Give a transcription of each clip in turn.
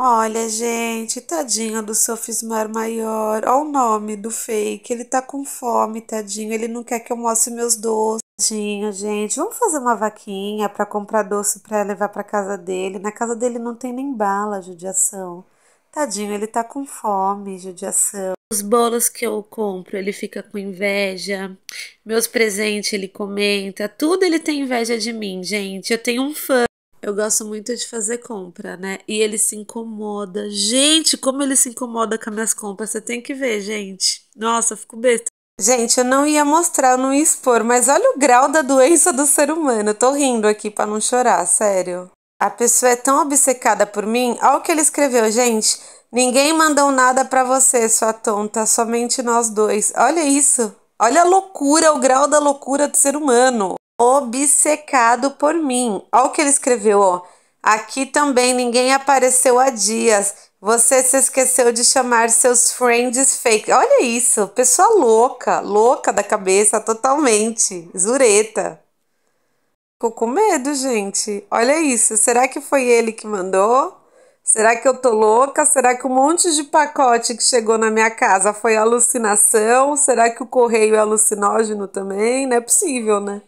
Olha, gente, tadinho do Sofismar Maior. Olha o nome do fake. Ele tá com fome, tadinho. Ele não quer que eu mostre meus doces. Tadinho, gente. Vamos fazer uma vaquinha para comprar doce para levar para casa dele. Na casa dele não tem nem bala, judiação. Tadinho, ele tá com fome, judiação. Os bolos que eu compro, ele fica com inveja. Meus presentes, ele comenta. Tudo ele tem inveja de mim, gente. Eu tenho um fã. Eu gosto muito de fazer compra, né? E ele se incomoda. Gente, como ele se incomoda com as minhas compras. Você tem que ver, gente. Nossa, eu fico besta. Gente, eu não ia mostrar, eu não ia expor, mas olha o grau da doença do ser humano. Eu tô rindo aqui para não chorar, sério. A pessoa é tão obcecada por mim. Olha o que ele escreveu, gente. Ninguém mandou nada para você, sua tonta. Somente nós dois. Olha isso. Olha a loucura, o grau da loucura do ser humano obcecado por mim. Olha o que ele escreveu, ó. Aqui também ninguém apareceu há dias. Você se esqueceu de chamar seus friends fake. Olha isso, pessoa louca, louca da cabeça totalmente, zureta. Ficou com medo, gente. Olha isso, será que foi ele que mandou? Será que eu tô louca? Será que um monte de pacote que chegou na minha casa foi alucinação? Será que o correio é alucinógeno também? Não é possível, né?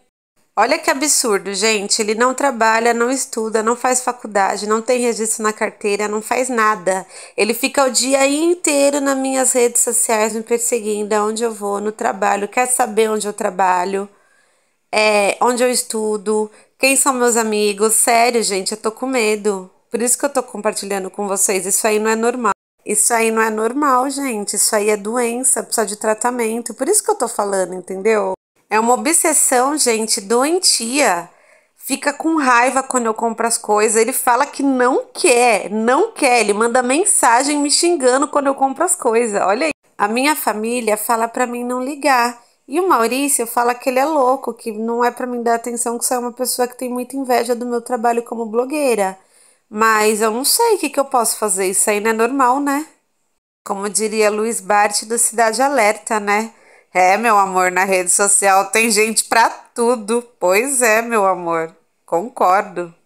Olha que absurdo, gente. Ele não trabalha, não estuda, não faz faculdade, não tem registro na carteira, não faz nada. Ele fica o dia inteiro nas minhas redes sociais me perseguindo, aonde eu vou, no trabalho, quer saber onde eu trabalho, é, onde eu estudo, quem são meus amigos. Sério, gente, eu tô com medo. Por isso que eu tô compartilhando com vocês. Isso aí não é normal. Isso aí não é normal, gente. Isso aí é doença, precisa de tratamento. Por isso que eu tô falando, entendeu? É uma obsessão, gente, doentia. Fica com raiva quando eu compro as coisas. Ele fala que não quer, não quer. Ele manda mensagem me xingando quando eu compro as coisas. Olha aí. A minha família fala para mim não ligar. E o Maurício fala que ele é louco, que não é para mim dar atenção, que você é uma pessoa que tem muita inveja do meu trabalho como blogueira. Mas eu não sei o que, que eu posso fazer. Isso aí não é normal, né? Como diria Luiz Bart do Cidade Alerta, né? É, meu amor, na rede social tem gente para tudo. Pois é, meu amor. Concordo.